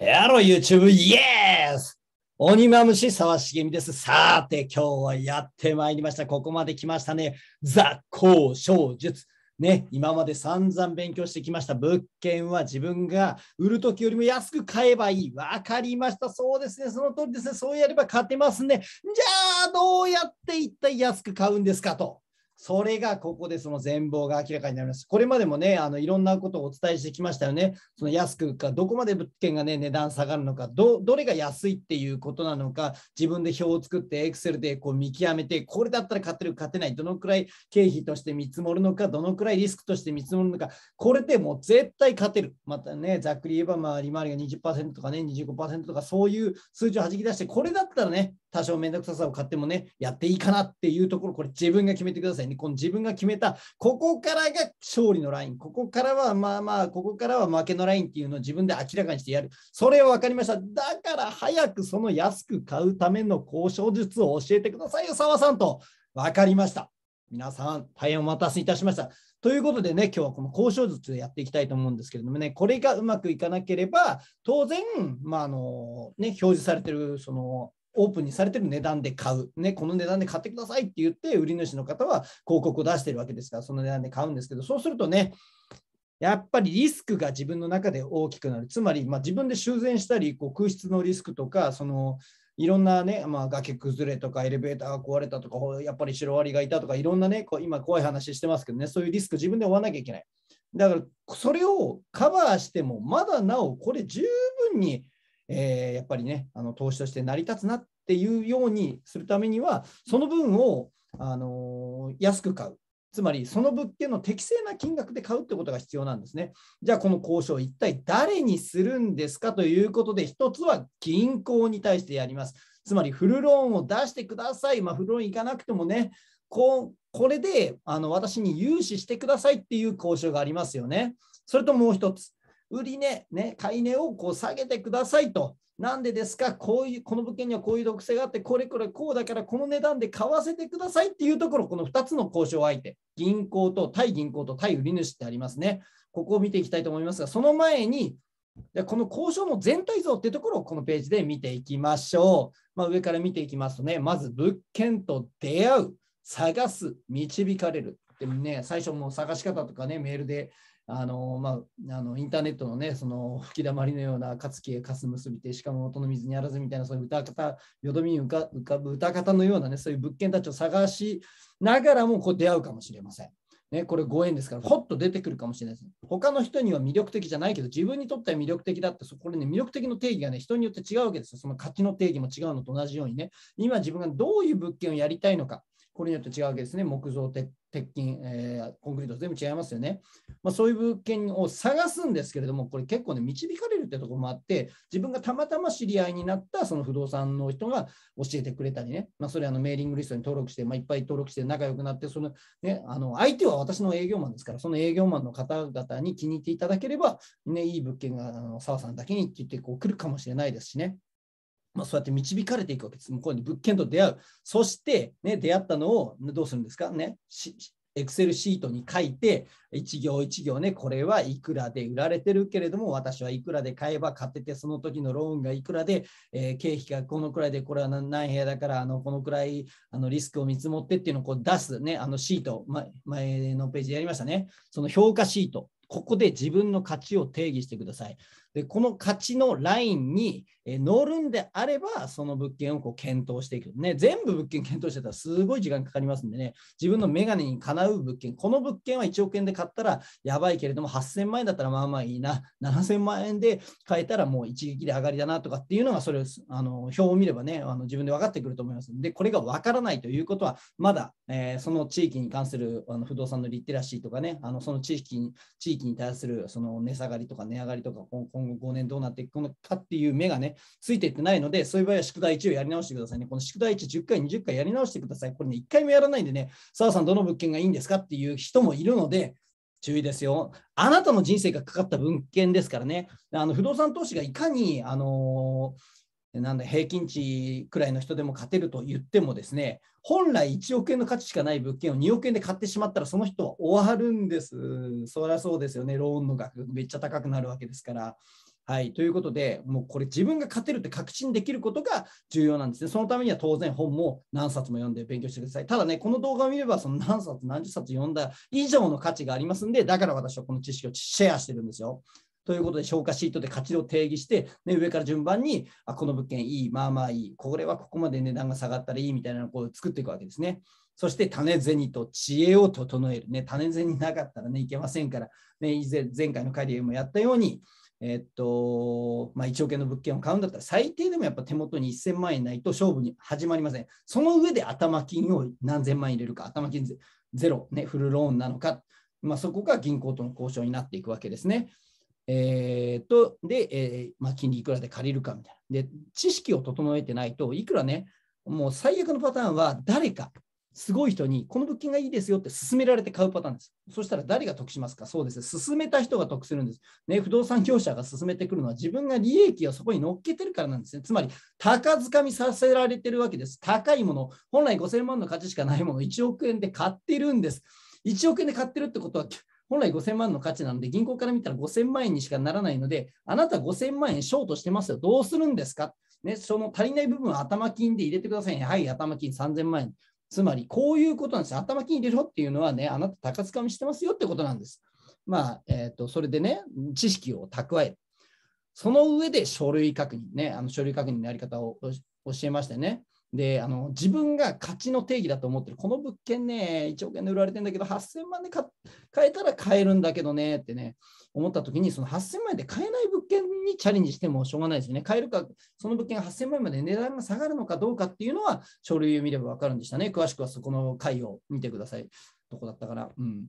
ハロー YouTube! イエース鬼まむし沢げみです。さて、今日はやってまいりました。ここまで来ましたね。雑交小術。ね、今まで散々勉強してきました物件は自分が売るときよりも安く買えばいい。わかりました。そうですね。その通りですね。そうやれば勝てますね。じゃあ、どうやって一体安く買うんですかと。それがここでその全貌が明らかになります。これまでもね、あのいろんなことをお伝えしてきましたよね。その安くか、どこまで物件が、ね、値段下がるのかど、どれが安いっていうことなのか、自分で表を作って、Excel でこう見極めて、これだったら勝てる、勝てない、どのくらい経費として見積もるのか、どのくらいリスクとして見積もるのか、これでもう絶対勝てる。またね、ざっくり言えば、周り利回りが20%とかね、25%とか、そういう数字をはじき出して、これだったらね、多少面倒くささを買ってもね、やっていいかなっていうところ、これ自分が決めてくださいね。この自分が決めた、ここからが勝利のライン、ここからはまあまあ、ここからは負けのラインっていうのを自分で明らかにしてやる。それを分かりました。だから早くその安く買うための交渉術を教えてくださいよ、澤さんと。分かりました。皆さん、大変お待たせいたしました。ということでね、今日はこの交渉術でやっていきたいと思うんですけれどもね、これがうまくいかなければ、当然、まああのね、表示されてるそのオープンにされてる値段で買う、ね、この値段で買ってくださいって言って、売り主の方は広告を出してるわけですから、その値段で買うんですけど、そうするとね、やっぱりリスクが自分の中で大きくなる、つまり、ま自分で修繕したり、こう空室のリスクとか、そのいろんなね、まあ、崖崩れとかエレベーターが壊れたとか、やっぱりシロアリがいたとか、いろんなね、こう今怖い話してますけどね、そういうリスク自分で負わなきゃいけない。だから、それをカバーしても、まだなお、これ十分にえー、やっぱりねあの投資として成り立つなっていうようにするためにはその分を、あのー、安く買うつまりその物件の適正な金額で買うってことが必要なんですね。じゃあこの交渉一体誰にするんですかということで一つは銀行に対してやります。つまりフルローンを出してください。まあ、フルローン行かなくてもねこうこれであの私に融資してくださいっていう交渉がありますよね。それともう一つ売値、ね、買い値をこう下げてくださいと。なんでですかこういう、この物件にはこういう特性があって、これこれこうだからこの値段で買わせてくださいっていうところ、この2つの交渉相手、銀行と対銀行と対売り主ってありますね。ここを見ていきたいと思いますが、その前に、この交渉の全体像っていうところをこのページで見ていきましょう。まあ、上から見ていきますとね、まず物件と出会う、探す、導かれる。でもね、最初も探し方とかね、メールであのまあ、あのインターネットのね、その吹きだまりのような、かつきへかす結びて、しかも音の水にあらずみたいな、そういう歌方、よどみに浮か浮かぶ歌方のようなね、そういう物件たちを探しながらもこう出会うかもしれません。ね、これご縁ですから、ほっと出てくるかもしれないです。他の人には魅力的じゃないけど、自分にとっては魅力的だって、そこれね、魅力的の定義がね、人によって違うわけですよ。その価値の定義も違うのと同じようにね、今自分がどういう物件をやりたいのか、これによって違うわけですね。木造鉄鉄筋、えー、コンクリート、全部違いますよね。まあ、そういう物件を探すんですけれども、これ結構ね、導かれるってとこもあって、自分がたまたま知り合いになったその不動産の人が教えてくれたりね、まあ、それあのメーリングリストに登録して、まあ、いっぱい登録して仲良くなって、そのね、あの相手は私の営業マンですから、その営業マンの方々に気に入っていただければ、ね、いい物件が澤さんだけにって言ってこう来るかもしれないですしね。まあ、そうやって導かれていくわけです。向こうに物件と出会う。そして、ね、出会ったのをどうするんですかね。エクセルシートに書いて、1行1行ね、これはいくらで売られてるけれども、私はいくらで買えば買ってて、その時のローンがいくらで、えー、経費がこのくらいで、これは何部屋だから、あのこのくらいあのリスクを見積もってっていうのをこう出すね、あのシート、前のページでやりましたね。その評価シート、ここで自分の価値を定義してください。でこの価値のラインにえ乗るんであれば、その物件をこう検討していく。ね、全部物件検討してたらすごい時間かかりますんでね、自分のメガネにかなう物件、この物件は1億円で買ったらやばいけれども、8000万円だったらまあまあいいな、7000万円で買えたらもう一撃で上がりだなとかっていうのが、それをあの表を見ればね、あの自分で分かってくると思いますで、これが分からないということは、まだ、えー、その地域に関するあの不動産のリテラシーとかね、あのその地域に地域に対するその値下がりとか値上がりとか、今後5年どうなっていくのかっていう目がね、ついていってないので、そういう場合は宿題1をやり直してくださいね。この宿題1、10回、20回やり直してください。これね、1回もやらないんでね、澤さん、どの物件がいいんですかっていう人もいるので、注意ですよ。あなたの人生がかかった物件ですからね、あの不動産投資がいかに、あのなんだ平均値くらいの人でも勝てると言ってもですね、本来1億円の価値しかない物件を2億円で買ってしまったら、その人は終わるんです。そりゃそうですよね、ローンの額めっちゃ高くなるわけですから。はい、ということで、もうこれ自分が勝てるって確信できることが重要なんですね。そのためには当然本も何冊も読んで勉強してください。ただね、この動画を見ればその何冊何十冊読んだ以上の価値がありますんで、だから私はこの知識をシェアしてるんですよ。ということで、消化シートで価値を定義して、ね、上から順番にあ、この物件いい、まあまあいい、これはここまで値段が下がったらいいみたいなのをこう作っていくわけですね。そして、種銭と知恵を整える。ね、種銭なかったらね、いけませんから、ね、以前前回の会でもやったように、えっとまあ、1億円の物件を買うんだったら、最低でもやっぱ手元に1000万円ないと勝負に始まりません。その上で頭金を何千万円入れるか、頭金ゼロ、ね、フルローンなのか、まあ、そこが銀行との交渉になっていくわけですね。えー、っとで、えー、まあ、金利いくらで借りるかみたいな。で、知識を整えてないといくらね、もう最悪のパターンは誰かすごい人に、この物件がいいですよって勧められて買うパターンです。そしたら誰が得しますかそうです。勧めた人が得するんです。ね、不動産業者が勧めてくるのは自分が利益をそこに乗っけてるからなんですね。つまり、高づかみさせられてるわけです。高いもの、本来5000万の価値しかないもの、1億円で買ってるんです。1億円で買ってるってことは、本来5000万の価値なので、銀行から見たら5000万円にしかならないので、あなた5000万円ショートしてますよ。どうするんですかね、その足りない部分は頭金で入れてくださいね。はい、頭金3000万円。つまり、こういうことなんです。頭金入れろっていうのはね、あなた高つかみしてますよってことなんです。まあ、えっ、ー、と、それでね、知識を蓄えその上で書類確認ね、あの書類確認のやり方を教えましてね。であの自分が価値の定義だと思ってる、この物件ね、1億円で売られてんだけど、8000万で買えたら買えるんだけどねってね、思ったときに、その8000万円で買えない物件にチャレンジしてもしょうがないですよね。買えるか、その物件が8000万円まで値段が下がるのかどうかっていうのは、書類を見れば分かるんでしたね。詳しくはそこの回を見てください。どこだったかな。うん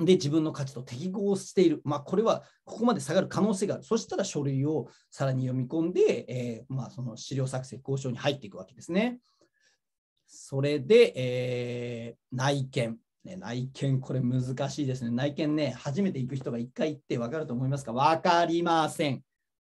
で、自分の価値と適合している。まあ、これはここまで下がる可能性がある。そしたら書類をさらに読み込んで、えー、まあ、その資料作成、交渉に入っていくわけですね。それで、えー、内見。ね、内見、これ難しいですね。内見ね、初めて行く人が1回行って分かると思いますか分かりません。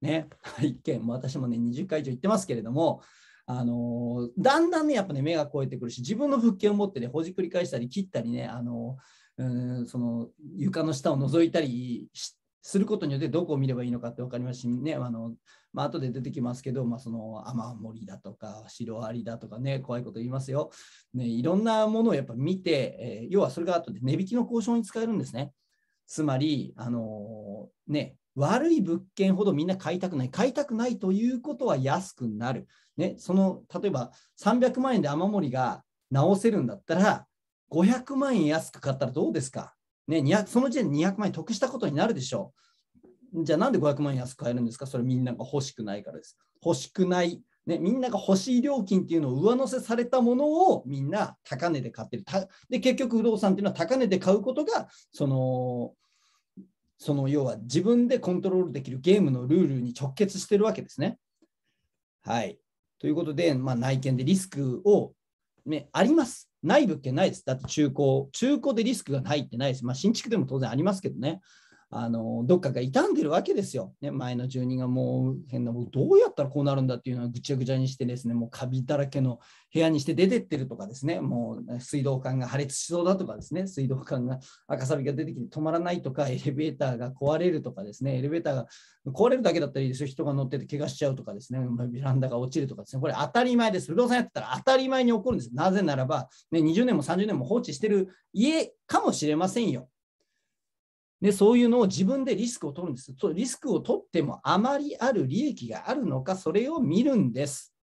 ね、内見、私もね、20回以上行ってますけれども、あのー、だんだんね、やっぱね、目が超えてくるし、自分の物件を持ってね、ほじくり返したり、切ったりね、あのー、うんその床の下を覗いたりしすることによってどこを見ればいいのかって分かりますしね、あのまあ後で出てきますけど、まあ、その雨漏りだとか、シロアリだとかね、怖いこと言いますよ、ね、いろんなものをやっぱ見て、えー、要はそれが後で値引きの交渉に使えるんですね。つまり、あのー、ね、悪い物件ほどみんな買いたくない、買いたくないということは安くなる。ね、その例えば300万円で雨漏りが直せるんだったら、500万円安く買ったらどうですかね、その時点で200万円得したことになるでしょう。じゃあなんで500万円安く買えるんですかそれみんなが欲しくないからです。欲しくない、ね、みんなが欲しい料金っていうのを上乗せされたものをみんな高値で買ってる。で、結局不動産っていうのは高値で買うことが、その、その要は自分でコントロールできるゲームのルールに直結してるわけですね。はい。ということで、まあ、内見でリスクをね、あります。ない物件ないです。だって中古、中古でリスクがないってないです。まあ、新築でも当然ありますけどね。あのどっかが傷んでるわけですよ、ね、前の住人がもう変なもうどうやったらこうなるんだっていうのはぐちゃぐちゃにしてですねもうカビだらけの部屋にして出てってるとかですねもう水道管が破裂しそうだとかですね水道管が赤サビが出てきて止まらないとかエレベーターが壊れるとかですねエレベーターが壊れるだけだったらいいですよ人が乗ってて怪我しちゃうとかですねベランダが落ちるとかですねこれ当たり前です不動産やってたら当たり前に起こるんですなぜならば、ね、20年も30年も放置してる家かもしれませんよでそういうのを自分でリスクを取るんです。そリスクを取ってもあまりある利益があるのか、それを見るんです。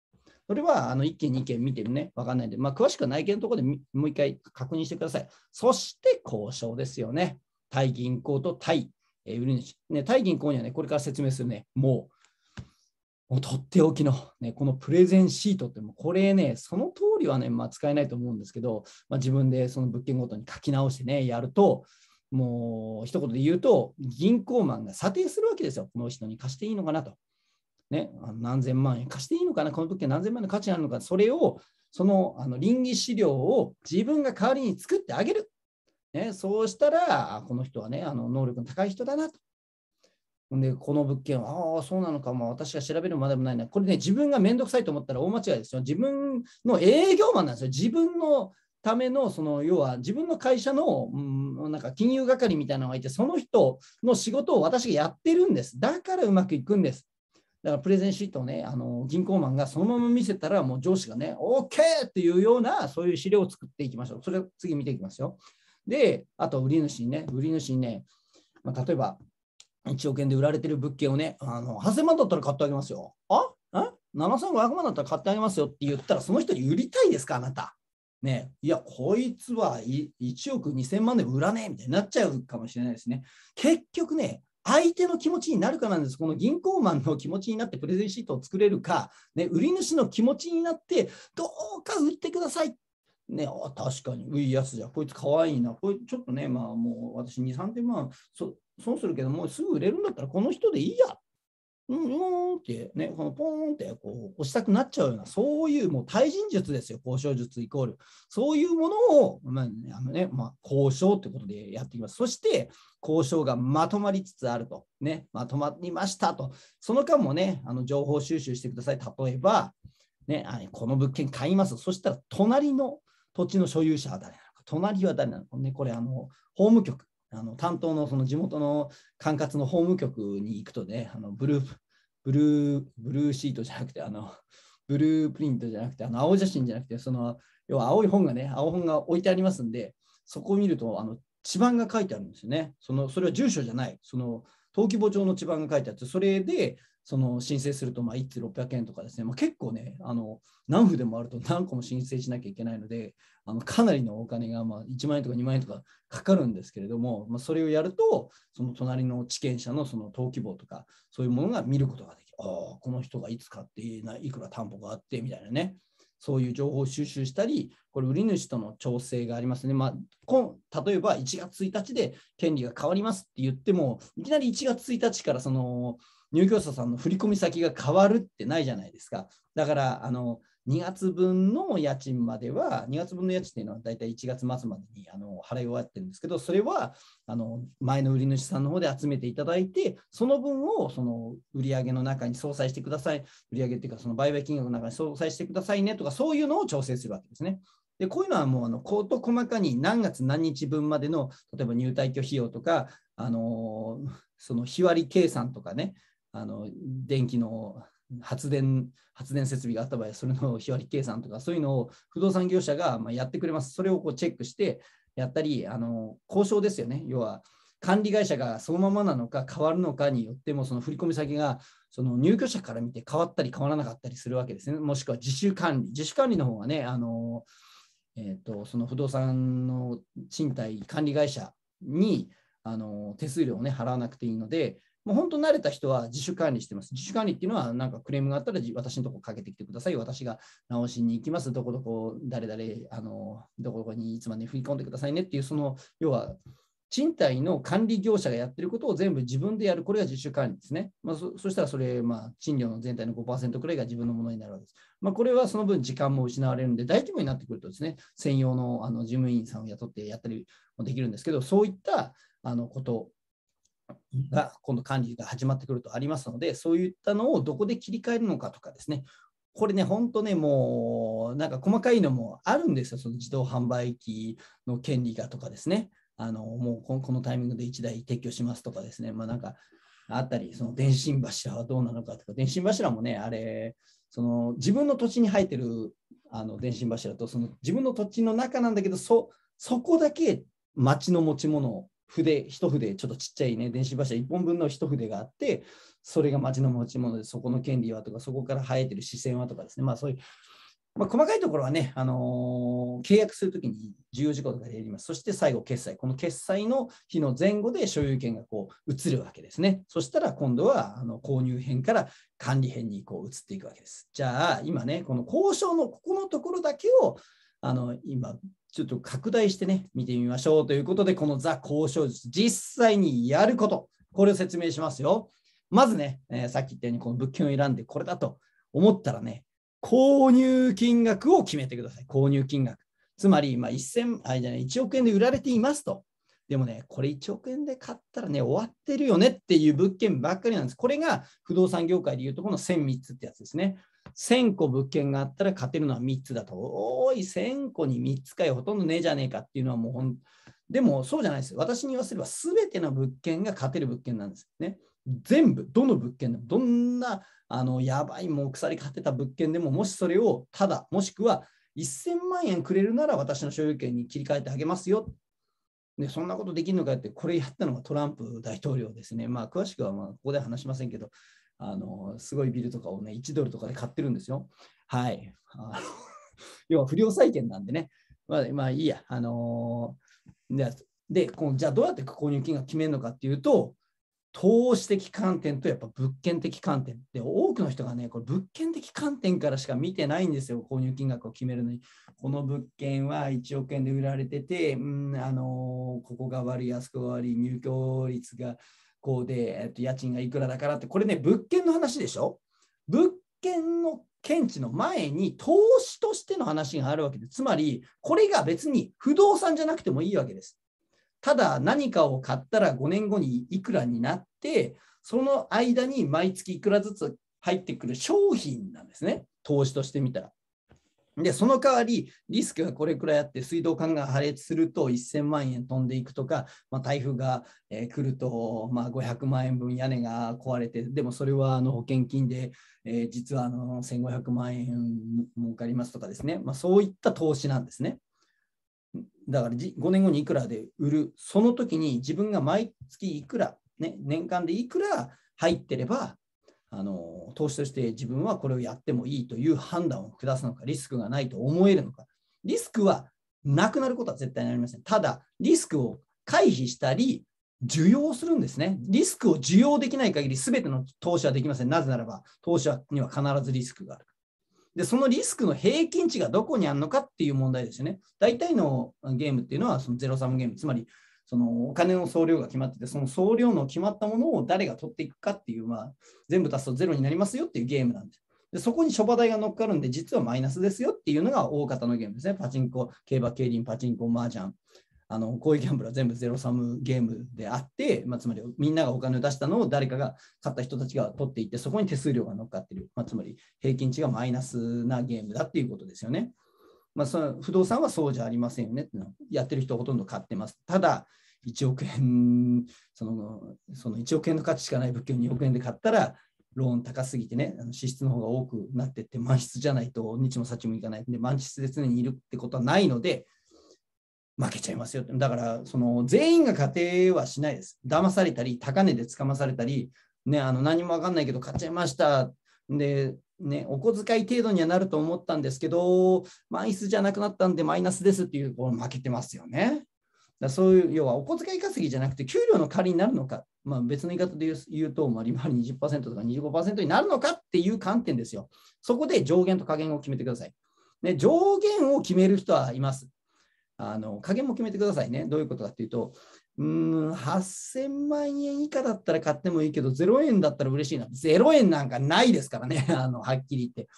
それはあの1件、2件見てるね、分かんないんで、まあ、詳しくは内見のところでもう一回確認してください。そして交渉ですよね。対銀行と対、え売り主、ね。対銀行にはね、これから説明するね、もう、もうとっておきの、ね、このプレゼンシートってこれね、その通りはね、まあ、使えないと思うんですけど、まあ、自分でその物件ごとに書き直してね、やると、もう一言で言うと、銀行マンが査定するわけですよ。この人に貸していいのかなと。ね、あの何千万円貸していいのかな、この物件何千万円の価値があるのか、それを、そのあの倫理資料を自分が代わりに作ってあげる。ね、そうしたら、この人はね、あの能力の高い人だなと。で、この物件は、ああ、そうなのか、まあ、私が調べるまでもないな。これね、自分が面倒くさいと思ったら大間違いですよ。自分の営業マンなんですよ。自分のためのその要は自分の会社の、うん、なんか金融係みたいなのがいてその人の仕事を私がやってるんですだからうまくいくんですだからプレゼンシートをねあの銀行マンがそのまま見せたらもう上司がね OK っていうようなそういう資料を作っていきましょうそれを次見ていきますよであと売り主にね売り主にね、まあ、例えば1億円で売られてる物件をねあの8000万だったら買ってあげますよあ7500万だったら買ってあげますよって言ったらその人に売りたいですかあなたね、いや、こいつは1億2000万で売らねえみたいになっちゃうかもしれないですね。結局ね、相手の気持ちになるかなんです。この銀行マンの気持ちになってプレゼンシートを作れるか、ね、売り主の気持ちになって、どうか売ってください。ね、あ確かに、いいやつじゃ、こいつかわいいな、これちょっとね、まあもう私2、3点、まあ、損するけど、もうすぐ売れるんだったらこの人でいいやっうんうんってね、このポーンってこう押したくなっちゃうような、そういうもう対人術ですよ、交渉術イコール。そういうものを、まああのねまあ、交渉ということでやっていきます。そして、交渉がまとまりつつあると、ね、まとまりましたと、その間もね、あの情報収集してください。例えば、ね、あこの物件買います。そしたら、隣の土地の所有者は誰なのか、隣は誰なのか、ね、これあの、法務局あの担当のその地元の管轄の法務局に行くとね、あのブルーブルーブルーシートじゃなくて、あのブループリントじゃなくて、あの青写真じゃなくて、その要は青い本がね、青本が置いてありますんで、そこを見ると、あの地盤が書いてあるんですよね。そのそれは住所じゃない、その登記簿上の地盤が書いてあって、それでその申請するとまあ1通600円とかですね、まあ、結構ねあの何府でもあると何個も申請しなきゃいけないのであのかなりのお金がまあ1万円とか2万円とかかかるんですけれども、まあ、それをやるとその隣の地権者のその登記簿とかそういうものが見ることができるああこの人がいつ買っていくら担保があってみたいなねそういう情報を収集したり、これ、売り主との調整がありますね。まあ、例えば1月1日で権利が変わりますって言っても、いきなり1月1日からその入居者さんの振込先が変わるってないじゃないですか。だからあの2月分の家賃までは、2月分の家賃というのは大体1月末までにあの払い終わってるんですけど、それはあの前の売り主さんの方で集めていただいて、その分をその売上の中に相殺してください、売上っていうか、その売買金額の中に相殺してくださいねとか、そういうのを調整するわけですね。でこういうのはもうあの事細かに何月何日分までの例えば入退去費用とか、あのその日割り計算とかねあの電気の発電発電設備があった場合、それの日割り計算とか、そういうのを不動産業者がまやってくれます。それをこうチェックしてやったり、あの交渉ですよね、要は管理会社がそのままなのか変わるのかによっても、その振込先がその入居者から見て変わったり変わらなかったりするわけですね、もしくは自主管理。自主管理の方がね、あのえーとその不動産の賃貸管理会社にあの手数料を、ね、払わなくていいので、もう本当慣れた人は自主管理してます。自主管理っていうのは、なんかクレームがあったら私のとこかけてきてください。私が直しに行きます。どこどこ、誰々、あの、どこどこにいつまで振り込んでくださいねっていう、その、要は、賃貸の管理業者がやってることを全部自分でやる、これが自主管理ですね。まあ、そしたらそれ、まあ、賃料の全体の5%くらいが自分のものになるわけです。まあ、これはその分時間も失われるので、大規模になってくるとですね、専用のあの事務員さんを雇ってやったりもできるんですけど、そういったあのことが今度管理が始まってくるとありますので、そういったのをどこで切り替えるのかとかですね、これね、本当ね、もうなんか細かいのもあるんですよ、その自動販売機の権利がとかですね、あのもうこのタイミングで1台撤去しますとかですね、まあ、なんかあったり、その電信柱はどうなのかとか、電信柱もね、あれ、その自分の土地に生えてるあの電信柱と、その自分の土地の中なんだけど、そそこだけ町の持ち物筆一筆ちょっとちっちゃいね電子柱1本分の一筆があってそれが町の持ち物でそこの権利はとかそこから生えてる視線はとかですねまあそういう、まあ、細かいところはね、あのー、契約するときに重要事項とかでやりますそして最後決済この決済の日の前後で所有権がこう移るわけですねそしたら今度はあの購入編から管理編にこう移っていくわけですじゃあ今ねこの交渉のここのところだけをあの今ちょっと拡大してね、見てみましょうということで、このザ・交渉術、実際にやること、これを説明しますよ。まずね、えー、さっき言ったように、この物件を選んで、これだと思ったらね、購入金額を決めてください。購入金額。つまり、まあ、1000あじゃない1億円で売られていますと。でもね、これ1億円で買ったらね、終わってるよねっていう物件ばっかりなんです。これが不動産業界でいうとこの1000密ってやつですね。1000個物件があったら勝てるのは3つだと。おい、1000個に3つかよ、ほとんどねえじゃねえかっていうのはもうほん、でもそうじゃないです。私に言わせれば全ての物件が勝てる物件なんですね。全部、どの物件でも、どんなあのやばいもう鎖勝てた物件でも、もしそれをただ、もしくは1000万円くれるなら私の所有権に切り替えてあげますよ。でそんなことできるのかって、これやったのがトランプ大統領ですね。まあ、詳しくはまあここで話しませんけど、あのすごいビルとかをね、1ドルとかで買ってるんですよ。はい。要は不良債権なんでね、まあ、まあ、いいや。あのー、でじゃあどうやって購入金額決めるのかっていうと、投資的観点とやっぱ物件的観点で多くの人がねこれ物件的観点からしか見てないんですよ購入金額を決めるのにこの物件は1億円で売られててうんあのー、ここが悪いあそこが悪い入居率がこうで、えっと、家賃がいくらだからって、これね、物件の話でしょ物件の検知の前に投資としての話があるわけでつまり、これが別に不動産じゃなくてもいいわけです。ただ、何かを買ったら5年後にいくらになって、その間に毎月いくらずつ入ってくる商品なんですね。投資としてみたら。で、その代わり、リスクがこれくらいあって、水道管が破裂すると1000万円飛んでいくとか、まあ、台風が、え来ると、まあ、500万円分屋根が壊れて、でもそれはあの保険金で、え実はあの1500万円儲かりますとかですね、まあ、そういった投資なんですね。だから5年後にいくらで売る、その時に自分が毎月いくら、ね、年間でいくら入ってれば、あの投資として自分はこれをやってもいいという判断を下すのか、リスクがないと思えるのか、リスクはなくなることは絶対にありません。ただ、リスクを回避したり、受容するんですね。リスクを受容できない限り、すべての投資はできません。なぜならば、投資には必ずリスクがある。で、そのリスクの平均値がどこにあるのかっていう問題ですよね。大体のゲームっていうのは、そのゼロサムゲーム、つまりそのお金の総量が決まってて、その総量の決まったものを誰が取っていくかっていう、まあ、全部足すとゼロになりますよっていうゲームなんです。でそこに諸場代が乗っかるんで、実はマイナスですよっていうのが大方のゲームですね。パチンコ、競馬、競輪、パチンコ、麻雀。あのこういうギャンブルは全部ゼロサムゲームであって、まあ、つまりみんながお金を出したのを誰かが買った人たちが取っていって、そこに手数料が乗っかってる、まあ、つまり平均値がマイナスなゲームだっていうことですよね。まあ、その不動産はそうじゃありませんよねってのやってる人ほとんど買ってます。ただ1億円そのその1億円の価値しかない物件を2億円で買ったらローン高すぎてね、あの支出の方が多くなってって、満室じゃないと、日も幸もいかないんで、満室で常にいるってことはないので、負けちゃいますよって。だから、その全員が家庭はしないです。騙されたり、高値でつかまされたり、ね、あの何も分かんないけど買っちゃいました。で、ね、お小遣い程度にはなると思ったんですけど、マイスじゃなくなったんでマイナスですっていう、こ負けてますよね。だそういう、要はお小遣い稼ぎじゃなくて、給料の借りになるのか、まあ、別の言い方で言うと、まあ、利回り20%とか25%になるのかっていう観点ですよ。そこで上限と下限を決めてください。ね、上限を決める人はいます。あの加減も決めてくださいね。どういうことかというと、うん、8000万円以下だったら買ってもいいけど、0円だったら嬉しいな。0円なんかないですからね、あのはっきり言って。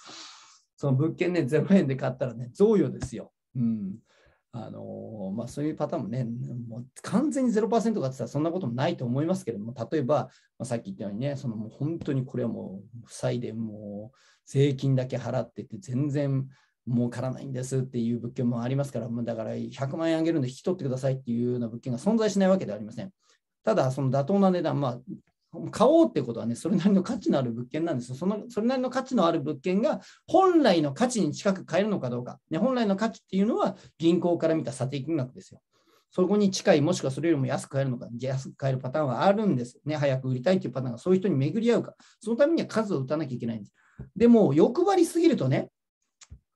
その物件ね、0円で買ったらね、贈与ですよ。うんあのまあ、そういうパターンもね、もう完全に0%かって言ったらそんなこともないと思いますけれども、例えば、まあ、さっき言ったようにね、そのもう本当にこれはもう、塞いでもう税金だけ払ってて、全然儲からないんですっていう物件もありますから、だから100万円あげるんで引き取ってくださいっていうような物件が存在しないわけではありません。ただ、その妥当な値段、まあ、買おうってことはね、それなりの価値のある物件なんですそのそれなりの価値のある物件が本来の価値に近く買えるのかどうか、ね、本来の価値っていうのは銀行から見た査定金額ですよ。そこに近い、もしくはそれよりも安く買えるのか、安く買えるパターンはあるんです。ね、早く売りたいっていうパターンがそういう人に巡り合うか、そのためには数を打たなきゃいけないんです。でも、欲張りすぎるとね、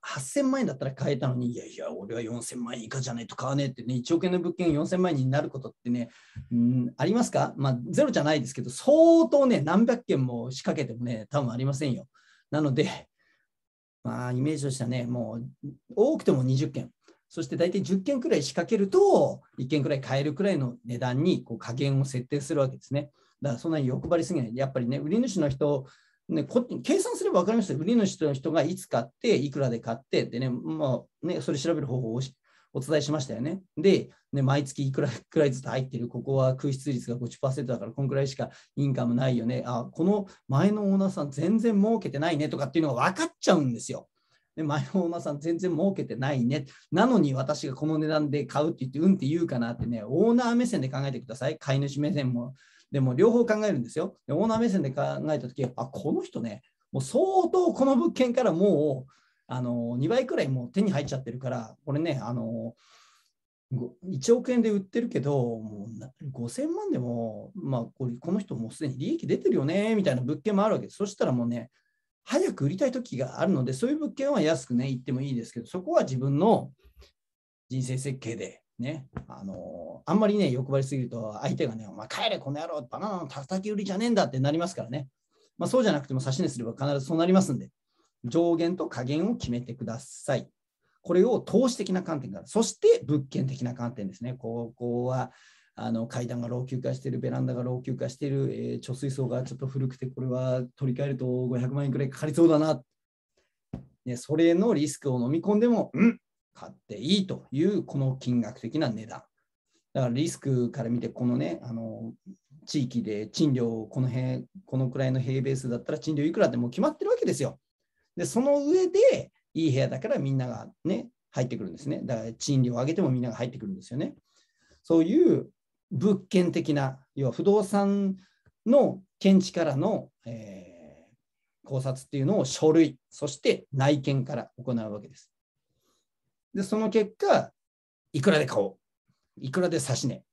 8000万円だったら買えたのに、いやいや、俺は4000万円以下じゃないと買わねえってね、1億円の物件4000万円になることってね、うん、ありますかまあ、ゼロじゃないですけど、相当ね、何百件も仕掛けてもね、多分ありませんよ。なので、まあ、イメージとしてはね、もう多くても20件、そして大体10件くらい仕掛けると、1件くらい買えるくらいの値段にこう加減を設定するわけですね。だからそんなに欲張りすぎない。やっぱりね、売り主の人ね、こ計算すれば分かりますよ。売り主の人がいつ買って、いくらで買ってってね、まあ、ねそれ調べる方法をお伝えしましたよね。で、ね、毎月いくらくらいずつ入ってる、ここは空室率が50%だから、こんくらいしかインカムないよね。あ、この前のオーナーさん全然儲けてないねとかっていうのが分かっちゃうんですよ。で前のオーナーさん全然儲けてないね。なのに私がこの値段で買うって言って、うんって言うかなってね、オーナー目線で考えてください。飼い主目線もでも両方考えるんですよ。でオーナー目線で考えた時あこの人ねもう相当この物件からもうあの2倍くらいもう手に入っちゃってるからこれねあの1億円で売ってるけど、もう5000万でも、まあ、これこの人もうすでに利益出てるよねみたいな物件もあるわけです。そしたらもうね、早く売りたい時があるので、そういう物件は安くね、行ってもいいですけど、そこは自分の人生設計でね、あのー、あんまりね、欲張りすぎると、相手がね、お前帰れ、この野郎、バナナの叩き売りじゃねえんだってなりますからね。まあ、そうじゃなくても指し値すれば必ずそうなりますんで、上限と下限を決めてください。これを投資的な観点から、そして物件的な観点ですね。ここはあの階段が老朽化している、ベランダが老朽化している、えー、貯水槽がちょっと古くて、これは取り替えると500万円くらいかかりそうだな。ね、それのリスクを飲み込んでも、うん、買っていいというこの金額的な値段。だからリスクから見て、このね、あの地域で賃料、この辺、このくらいの平米数だったら賃料いくらでも決まってるわけですよ。で、その上で、いい部屋だからみんながね、入ってくるんですね。だから賃料を上げてもみんなが入ってくるんですよね。そういう物件的な、要は不動産の検知からの、えー、考察っていうのを書類、そして内見から行うわけです。で、その結果、いくらで買おう。いくらで差し値。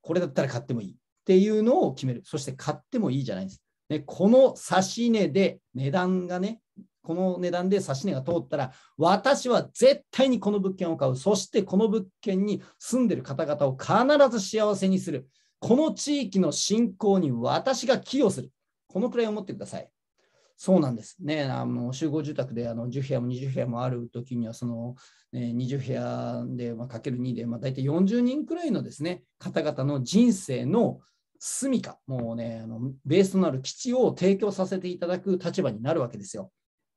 これだったら買ってもいい。っていうのを決める。そして買ってもいいじゃないです。ね、この差し値で値段がね、この値段で差し値が通ったら、私は絶対にこの物件を買う。そしてこの物件に住んでる方々を必ず幸せにする。この地域の振興に私が寄与する。このくらい思ってください。そうなんですね。あの集合住宅であの10部屋も20部屋もある時には、その、えー、20部屋で、まあ、かける2で、まあ、大体40人くらいのですね、方々の人生の住みか、もうねあの、ベースとなる基地を提供させていただく立場になるわけですよ。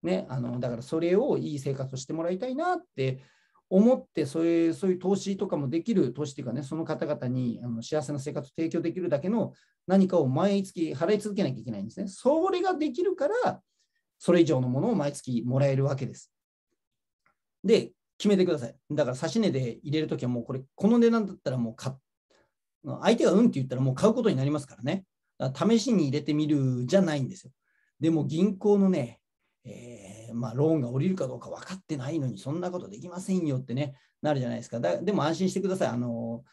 ね、あのだからそれをいい生活をしてもらいたいなって思ってそういうそういう投資とかもできる投資というかね、その方々にあの幸せな生活を提供できるだけの何かを毎月払い続けなきゃいけないんですね。それができるから、それ以上のものを毎月もらえるわけです。で、決めてください。だから指し値で入れるときはもうこれ、この値段だったらもう買相手がうんって言ったらもう買うことになりますからね。ら試しに入れてみるじゃないんですよ。でも銀行のね、えー、まあ、ローンが下りるかどうか分かってないのに、そんなことできませんよってね、なるじゃないですか。だでも安心してください。あの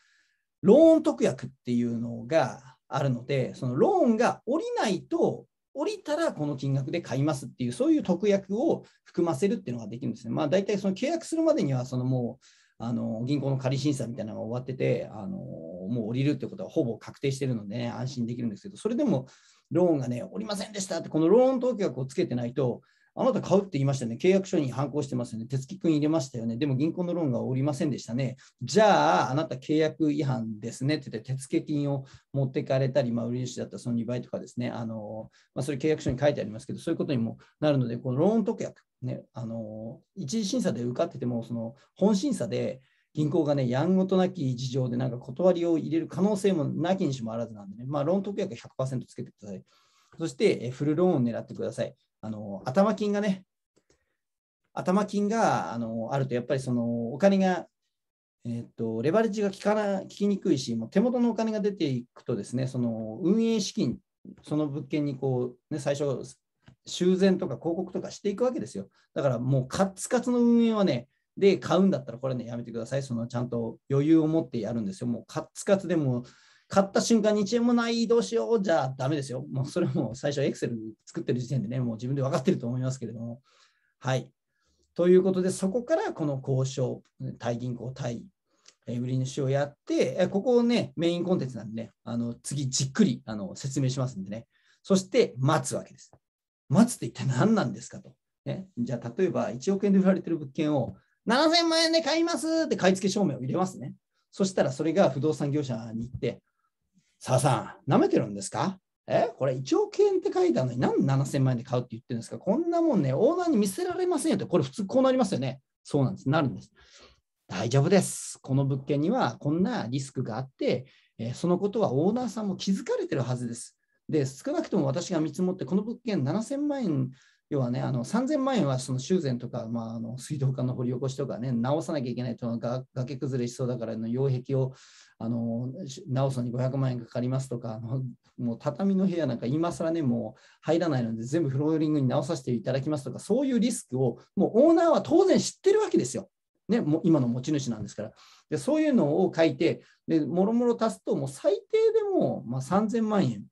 ローン特約っていうのがあるので、そのローンが下りないと、降りたらこの金額で買いますっていう、そういう特約を含ませるっていうのができるんですね。まあ、大体その契約するまでには、そのもうあの銀行の仮審査みたいなのが終わってて、あのもう降りるってことはほぼ確定してるので、ね、安心できるんですけど、それでもローンがね、降りませんでしたって、このローン当局をつけてないと、あなた買うって言いましたよね。契約書に反抗してますよね。手付金入れましたよね。でも銀行のローンがおりませんでしたね。じゃあ、あなた契約違反ですねって言って、手付金を持ってかれたり、まあ、売り主だったらその2倍とかですね。あのまあ、それ契約書に書いてありますけど、そういうことにもなるので、このローン特約、ね、あの一次審査で受かってても、その本審査で、銀行がね、やんごとなき事情でなんか断りを入れる可能性もなきにしもあらずなんでね、まあ、ローン特約100%つけてください。そして、フルローンを狙ってください。あの頭金がね、頭金があのあると、やっぱりそのお金が、えーと、レバレッジが効かな効きにくいし、もう手元のお金が出ていくとですね、その運営資金、その物件にこう、ね、最初、修繕とか広告とかしていくわけですよ。だからもうカツカツの運営はね、で買うんだったらこれねやめてください。そのちゃんと余裕を持ってやるんですよ。もうカツカツでも買った瞬間に1円もないどうしようじゃダメですよ。もうそれも最初エクセル作ってる時点でね、もう自分で分かってると思いますけれども。はい。ということで、そこからこの交渉、対銀行、対売り主をやって、ここをね、メインコンテンツなんでね、あの次じっくりあの説明しますんでね。そして待つわけです。待つって一体何なんですかと。ね、じゃあ、例えば1億円で売られてる物件を7000万円で買いますって買い付け証明を入れますね。そしたらそれが不動産業者に行って、さあさん、舐めてるんですかえこれ1億円って書いてあるのに何7000万円で買うって言ってるんですかこんなもんね、オーナーに見せられませんよって、これ普通こうなりますよね。そうなんです。なるんです。大丈夫です。この物件にはこんなリスクがあって、えそのことはオーナーさんも気づかれてるはずです。で、少なくとも私が見積もって、この物件7000万円要はね、あの3000万円はその修繕とか、まあ、あの水道管の掘り起こしとかね、直さなきゃいけないとが崖崩れしそうだからの擁壁をあの直すのに500万円かかりますとか、あのもう畳の部屋なんか今更ね、もう入らないので全部フローリングに直させていただきますとか、そういうリスクをもうオーナーは当然知ってるわけですよ。ね、も今の持ち主なんですから。でそういうのを書いて、でもろもろ足すと、もう最低でも、まあ、3000万円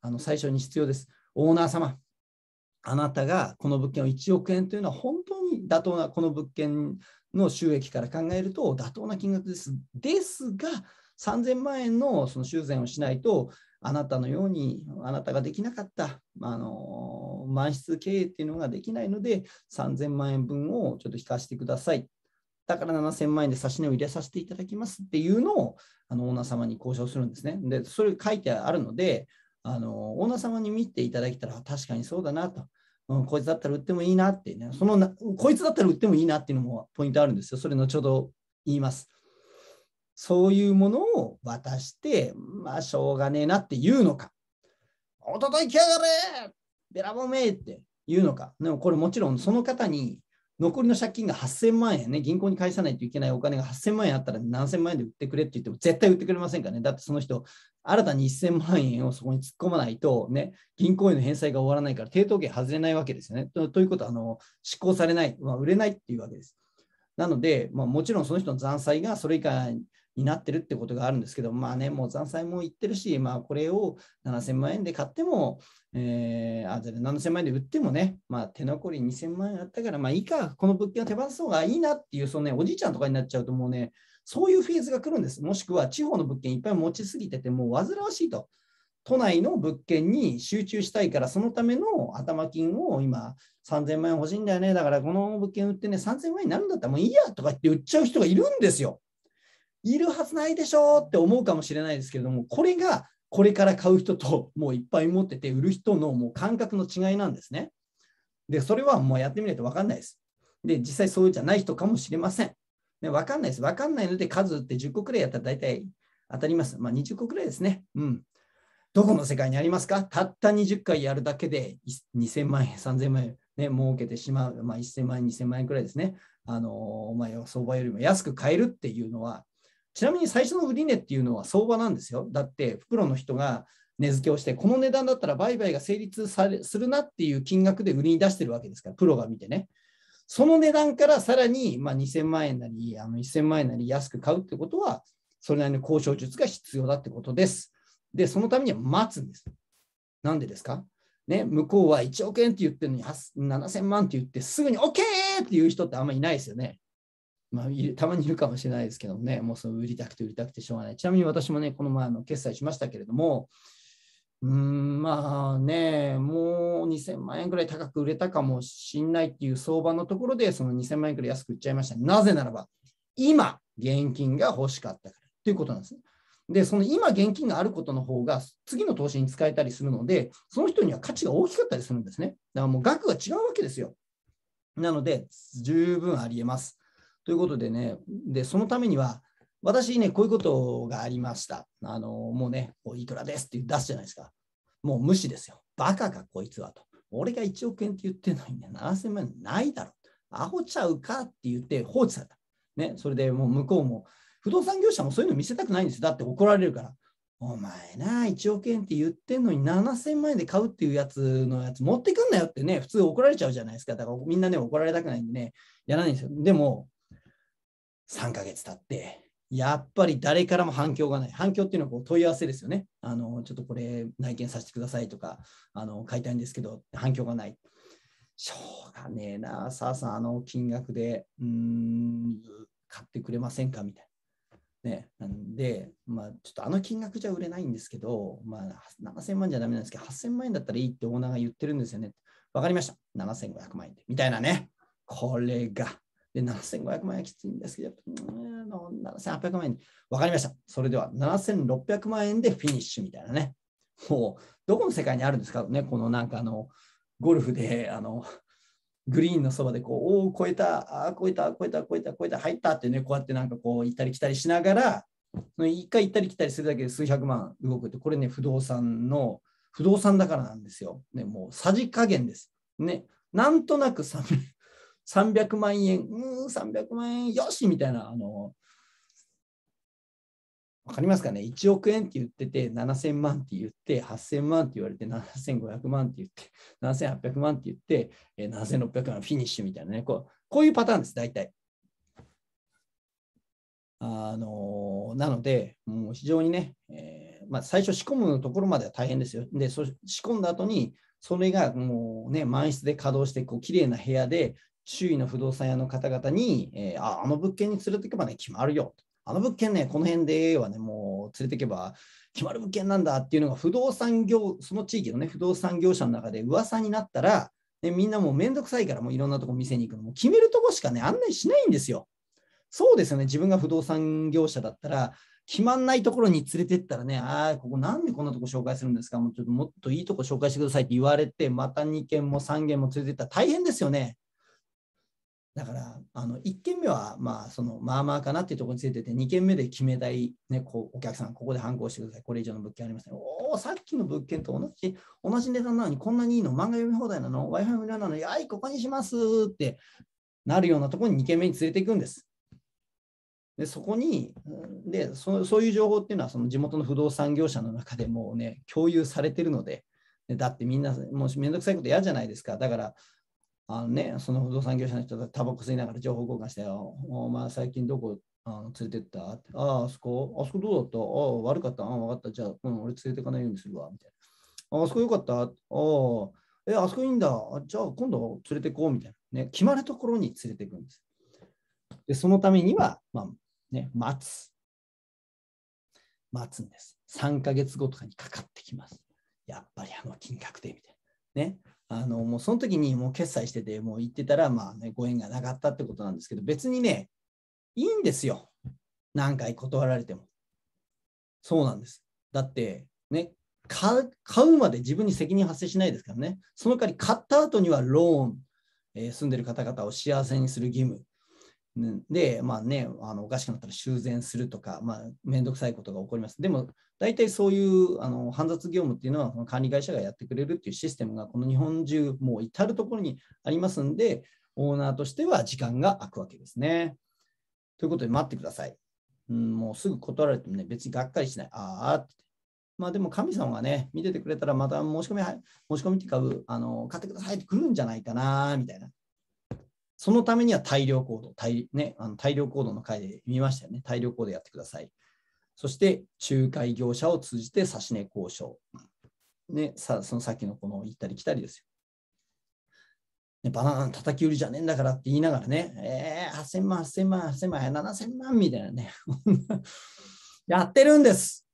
あの最初に必要です。オーナー様あなたがこの物件を1億円というのは本当に妥当なこの物件の収益から考えると妥当な金額です。ですが3000万円のその修繕をしないとあなたのようにあなたができなかったあの満室経営っていうのができないので3000万円分をちょっと引かせてください。だから7000万円で差し値を入れさせていただきますっていうのをあのオーナー様に交渉するんですね。で、それ書いてあるので、あのオーナー様に見ていただけたら確かにそうだなと。うん、こいつだったら売ってもいいなってね、そのな、こいつだったら売ってもいいなっていうのもポイントあるんですよ。それ後ほど言います。そういうものを渡して、まあ、しょうがねえなって言うのか。おととい来やがれべらぼめって言うのか。でもこれもちろんその方に残りの借金が8000万円ね、銀行に返さないといけないお金が8000万円あったら何千万円で売ってくれって言っても絶対売ってくれませんからね。だってその人、新たに1000万円をそこに突っ込まないと、ね、銀行への返済が終わらないから抵当権外れないわけですよね。とということはあの、執行されない、まあ、売れないっていうわけです。なので、まあ、もちろんその人の残債がそれ以下になってるってことがあるんですけど、まあね、もう残債もいってるし、まあ、これを7000万円で買っても、えー、あ7000万円で売ってもね、まあ、手残り2000万円あったから、まあいいか、この物件を手放す方がいいなっていう、そのね、おじいちゃんとかになっちゃうと、もうね、そういうフェーズが来るんです。もしくは、地方の物件いっぱい持ちすぎてて、もう煩わしいと。都内の物件に集中したいから、そのための頭金を今、3000万円欲しいんだよね。だから、この物件売ってね、3000万円になるんだったらもういいやとか言って売っちゃう人がいるんですよ。いるはずないでしょって思うかもしれないですけれども、これがこれから買う人ともういっぱい持ってて売る人のもう感覚の違いなんですね。で、それはもうやってみないと分かんないです。で、実際そうじゃない人かもしれません。ね、分かんないです。分かんないので数って10個くらいやったら大体当たります。まあ、20個くらいですね。うん。どこの世界にありますかたった20回やるだけで2000万円、3000万円、ね、儲けてしまう。まあ、1000万円、2000万円くらいですね。あのー、前は相場よりも安く買えるっていうのは、ちなみに最初の売値っていうのは相場なんですよ。だって、袋の人が値付けをして、この値段だったら売買が成立されするなっていう金額で売りに出してるわけですから、プロが見てね。その値段からさらに、まあ、2000万円なり、あの1000万円なり安く買うってことは、それなりの交渉術が必要だってことです。で、そのためには待つんです。なんでですかね、向こうは1億円って言ってるのに7000万って言ってすぐに OK っていう人ってあんまりいないですよね。まあ、たまにいるかもしれないですけどね、もうその売りたくて売りたくてしょうがない。ちなみに私もね、この前の決済しましたけれども、うん、まあね、もう2000万円ぐらい高く売れたかもしんないっていう相場のところで、その2000万円くらい安く売っちゃいました。なぜならば、今、現金が欲しかったからということなんですね。で、その今、現金があることの方が、次の投資に使えたりするので、その人には価値が大きかったりするんですね。だからもう額が違うわけですよ。なので、十分ありえます。ということでね、で、そのためには、私ね、こういうことがありました。あの、もうね、おいくらですって出すじゃないですか。もう無視ですよ。バカか、こいつはと。俺が1億円って言ってないんだ。7000万ないだろ。アホちゃうかって言って放置された。ね、それでもう向こうも、不動産業者もそういうの見せたくないんですよ。だって怒られるから。お前な、1億円って言ってんのに7000万円で買うっていうやつのやつ持ってくんなよってね、普通怒られちゃうじゃないですか。だからみんなね、怒られたくないんでね、やらないんですよ。でも、3ヶ月経って、やっぱり誰からも反響がない。反響っていうのはこう問い合わせですよね。あの、ちょっとこれ内見させてくださいとか、あの、買いたいんですけど、反響がない。しょうがねえな、さあさあ、あの金額で、うん、買ってくれませんかみたいな。ね、なんで、まあ、ちょっとあの金額じゃ売れないんですけど、まあ、7000万じゃダメなんですけど、8000万円だったらいいってオーナーが言ってるんですよね。わかりました。7500万円で。みたいなね。これがで、7500万円はきついんですけど、7800万円。わかりました。それでは7600万円でフィニッシュみたいなね。もう、どこの世界にあるんですかね、このなんかあの、ゴルフで、あの、グリーンのそばでこう、おお、超えた、ああ、超えた、超えた、超えた、超えた、入ったってね、こうやってなんかこう、行ったり来たりしながら、その一回行ったり来たりするだけで数百万動くって、これね、不動産の、不動産だからなんですよ。ね、もうさじ加減です。ね、なんとなく300 300万円、うん、300万円、よしみたいな、あの、わかりますかね ?1 億円って言ってて、7000万って言って、8000万って言われて、7500万って言って、7800万って言って、えー、7600万フィニッシュみたいなね、こうこういうパターンです、大体。あのなので、もう非常にね、えー、まあ、最初仕込むところまでは大変ですよ。で、そ仕込んだ後に、それがもうね、満室で稼働して、こう綺麗な部屋で、周囲の不動産屋の方々に、えー、ああの物件に連れていけばね、決まるよ。あの物件ね、この辺ではね、もう連れていけば決まる物件なんだっていうのが不動産業、その地域のね、不動産業者の中で噂になったら、ね、みんなもうめんどくさいからもういろんなとこ店に行くのも決めるとこしかね、案内しないんですよ。そうですよね、自分が不動産業者だったら、決まんないところに連れてったらね、ああ、ここなんでこんなとこ紹介するんですか、もうちょっともっといいとこ紹介してくださいって言われて、また2件も3件も連れてったら大変ですよね。だから、あの1軒目はまあそのまあまあかなっていうところについてて、2軒目で決めたい、ね、こうお客さん、ここで反抗してください、これ以上の物件ありません、ね。おお、さっきの物件と同じ同じ値段なのに、こんなにいいの、漫画読み放題なの、Wi-Fi 無料なの、やい、ここにしますってなるようなところに2軒目に連れていくんです。でそこにでそ、そういう情報っていうのはその地元の不動産業者の中でもね、共有されてるので、だってみんな、もうめんどくさいこと嫌じゃないですか。だから、あのね、その不動産業者の人がタバコ吸いながら情報交換したよ。お前、最近どこあの連れてったああ、あそこ、あそこどうだったああ、悪かった。ああ、分かった。じゃあ、うん、俺連れてかないようにするわ。みたいな。ああそこよかったああ、え、あそこいいんだ。じゃあ、今度連れてこう。みたいな。ね、決まるところに連れていくんです。で、そのためには、まあ、ね、待つ。待つんです。3ヶ月後とかにかかってきます。やっぱりあの金額で、みたいな。ね、あのもうその時にもう決済してて、もう行ってたら、まあね、ご縁がなかったってことなんですけど、別にね、いいんですよ。何回断られても。そうなんです。だって、ね、買うまで自分に責任発生しないですからね。その代わり買った後にはローン、えー、住んでる方々を幸せにする義務、で、まあね、あのおかしくなったら修繕するとか、まあ、めんどくさいことが起こります。でも、大体そういうあの煩雑業務っていうのは、管理会社がやってくれるっていうシステムが、この日本中、もう至るところにありますんで、オーナーとしては時間が空くわけですね。ということで、待ってください。うん、もうすぐ断られてもね、別にがっかりしない。ああって。まあでも神様がね、見ててくれたらまた申し込み、申し込みっていうか、あの、買ってくださいって来るんじゃないかな、みたいな。そのためには大量行動、大ね、あの大量行動の回で見ましたよね。大量行動やってください。そして仲介業者を通じて指値交渉。ね、さそのきのこの行ったり来たりですよ。ね、バナナの叩き売りじゃねえんだからって言いながらね、えー、8000万、8000万、8000万、7000万みたいなね。やってるんです。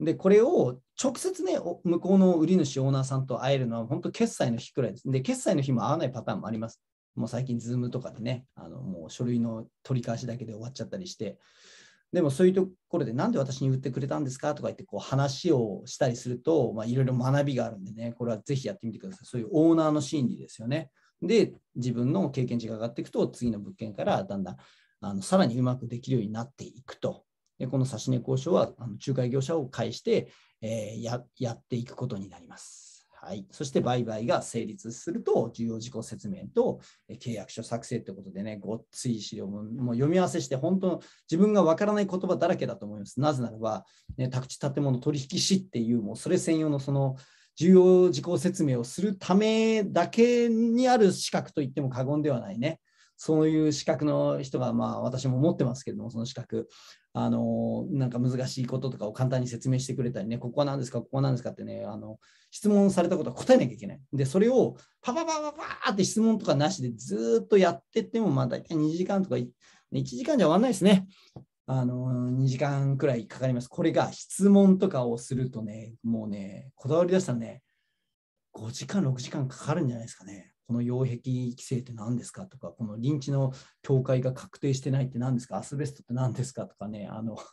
で、これを直接ね、向こうの売り主、オーナーさんと会えるのは、本当、決済の日くらいです。で、決済の日も会わないパターンもあります。もう最近、ズームとかでね、あのもう書類の取り返しだけで終わっちゃったりして、でもそういうところで、なんで私に売ってくれたんですかとか言ってこう話をしたりすると、いろいろ学びがあるんでね、これはぜひやってみてください。そういうオーナーの心理ですよね。で、自分の経験値が上がっていくと、次の物件からだんだんあのさらにうまくできるようになっていくと。でこの指値交渉はあの仲介業者を介して、えー、ややっていくことになります。はい、そして売買が成立すると、重要事項説明と契約書作成ということでね、ごっつい資料ももう読み合わせして、本当、自分がわからない言葉だらけだと思います。なぜならば、ね、宅地建物取引士っていう、もうそれ専用のその重要事項説明をするためだけにある資格と言っても過言ではないね。そういう資格の人が、まあ、私も持ってますけども、その資格。あのなんか難しいこととかを簡単に説明してくれたりね、ここは何ですか、ここは何ですかってね、あの質問されたことは答えなきゃいけない。で、それをパパパパパって質問とかなしでずっとやってっても、まあ大体2時間とか1時間じゃ終わんないですね。あの2時間くらいかかります。これが質問とかをするとね、もうね、こだわりだしたらね、5時間、6時間かかるんじゃないですかね。この擁壁規制って何ですかとか、この臨地の境界が確定してないって何ですか、アスベストって何ですかとかね、あの、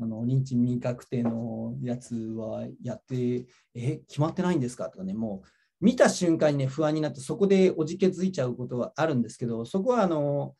あの臨地未確定のやつはやって、え、決まってないんですかとかね、もう見た瞬間にね、不安になって、そこでおじけづいちゃうことはあるんですけど、そこはあの、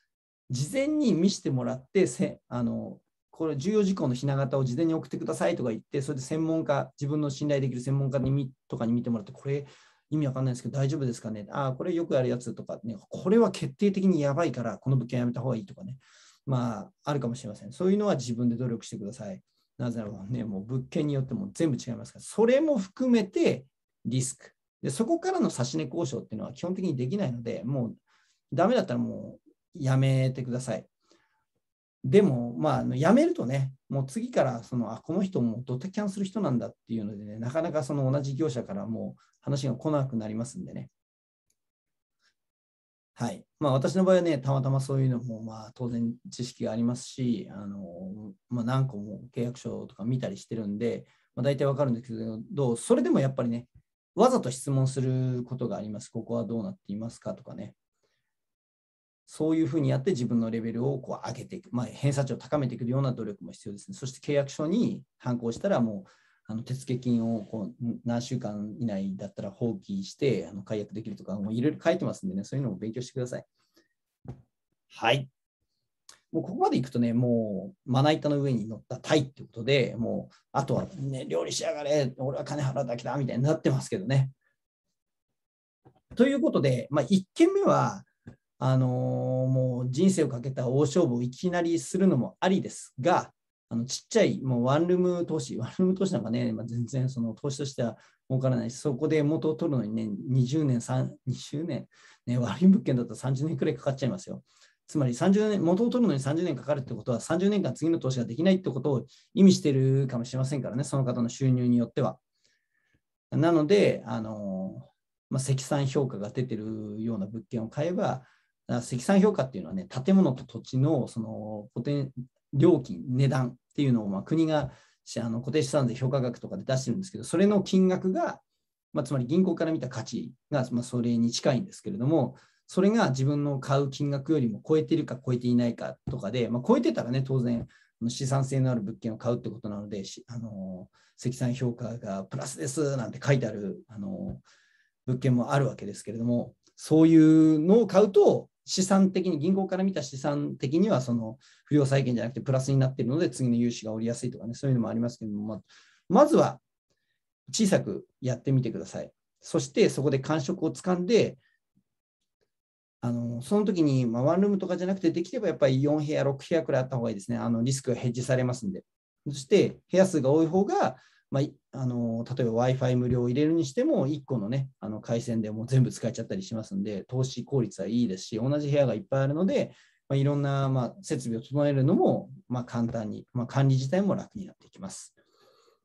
事前に見せてもらってせ、あの、これ重要事項のひな形を事前に送ってくださいとか言って、それで専門家、自分の信頼できる専門家にとかに見てもらって、これ意味わかんないですけど大丈夫ですかねああ、これよくやるやつとかね、これは決定的にやばいから、この物件やめた方がいいとかね、まあ、あるかもしれません。そういうのは自分で努力してください。なぜならね、もう物件によっても全部違いますから、それも含めてリスク。で、そこからの差し値交渉っていうのは基本的にできないので、もうダメだったらもうやめてください。でも、まあ、辞めるとね、もう次からそのあこの人もドタキャンする人なんだっていうのでね、なかなかその同じ業者からもう話が来なくなりますんでね。はい。まあ、私の場合はね、たまたまそういうのも、まあ、当然知識がありますし、あのまあ、何個も契約書とか見たりしてるんで、まあ、大体わかるんですけど、それでもやっぱりね、わざと質問することがあります。ここはどうなっていますかとかね。そういうふうにやって自分のレベルをこう上げていく、まあ、偏差値を高めていくような努力も必要ですね。そして契約書に反抗したら、もうあの手付金をこう何週間以内だったら放棄してあの解約できるとか、もういろいろ書いてますんでね、そういうのも勉強してください。はい。もうここまでいくとね、もうまな板の上に乗ったタイってことで、もうあとは、ね、料理しやがれ、俺は金払うだけだみたいになってますけどね。ということで、まあ、1件目は、あのもう人生をかけた大勝負をいきなりするのもありですが、あのちっちゃいもうワンルーム投資、ワンルーム投資なんかね、まあ、全然その投資としては儲からないし、そこで元を取るのにね、20年、20年、ね、悪い物件だったら30年くらいかかっちゃいますよ。つまり30年、元を取るのに30年かかるってことは、30年間次の投資ができないってことを意味しているかもしれませんからね、その方の収入によっては。なので、あのまあ、積算評価が出てるような物件を買えば、積算評価っていうのはね、建物と土地のその固定料金、値段っていうのをまあ国があの固定資産税評価額とかで出してるんですけど、それの金額が、まあ、つまり銀行から見た価値が、まあ、それに近いんですけれども、それが自分の買う金額よりも超えてるか超えていないかとかで、まあ、超えてたらね、当然、資産性のある物件を買うってことなので、あの積算評価がプラスですなんて書いてあるあの物件もあるわけですけれども、そういうのを買うと、資産的に、銀行から見た資産的には、その不良債権じゃなくてプラスになっているので、次の融資がおりやすいとかね、そういうのもありますけども、まあ、まずは小さくやってみてください。そしてそこで感触をつかんで、あのその時に、まあ、ワンルームとかじゃなくて、できればやっぱり4部屋、6部屋くらいあった方がいいですね。あのリスクがヘッジされますんで。そして、部屋数が多い方が、まあ、あの例えば Wi-Fi 無料を入れるにしても、1個の,、ね、あの回線でもう全部使えちゃったりしますので、投資効率はいいですし、同じ部屋がいっぱいあるので、まあ、いろんな、まあ、設備を整えるのも、まあ、簡単に、まあ、管理自体も楽になっていきます。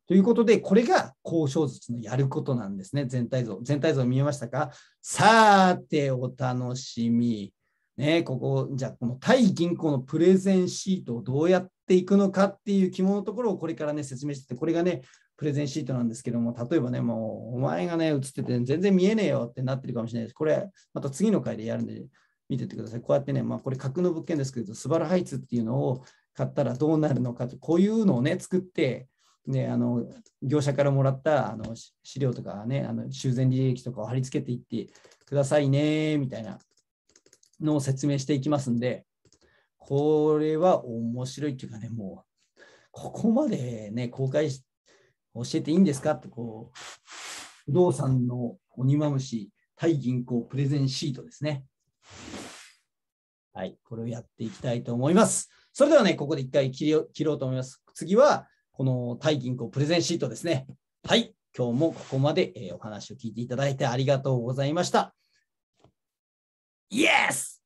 ということで、これが交渉術のやることなんですね。全体像。全体像見えましたかさーて、お楽しみ。ね、ここ、じゃあ、この対銀行のプレゼンシートをどうやっていくのかっていう肝のところをこれからね、説明してて、これがね、プレゼンシートなんですけども、例えばね、もうお前がね、映ってて全然見えねえよってなってるかもしれないです。これ、また次の回でやるんで見ててください。こうやってね、まあ、これ架空の物件ですけど、スバルハイツっていうのを買ったらどうなるのかと、こういうのをね、作って、ね、あの業者からもらったあの資料とかね、あの修繕履歴とかを貼り付けていってくださいね、みたいなのを説明していきますんで、これは面白いっていうかね、もう、ここまでね、公開し教えていいんですかってこう、不動産の鬼マムシ対銀行プレゼンシートですね。はい、これをやっていきたいと思います。それではね、ここで一回切ろ切ろうと思います。次は、この対銀行プレゼンシートですね。はい、今日もここまで、えお話を聞いていただいてありがとうございました。イエス